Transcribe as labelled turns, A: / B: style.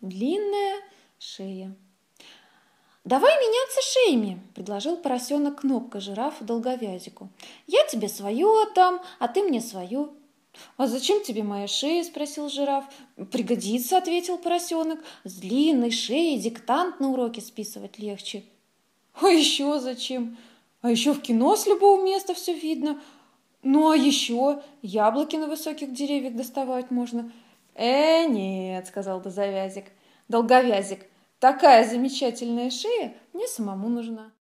A: длинная шея. «Давай меняться шеями», – предложил поросенок кнопка жираф долговязику. «Я тебе свою отдам, а ты мне свою». «А зачем тебе моя шея?» – спросил жираф. «Пригодится», – ответил поросенок. «С длинной шеей диктант на уроке списывать легче». «А еще зачем? А еще в кино с любого места все видно. Ну а еще яблоки на высоких деревьях доставать можно. «Э, нет», — сказал дозавязик, долговязик, «такая замечательная шея мне самому нужна».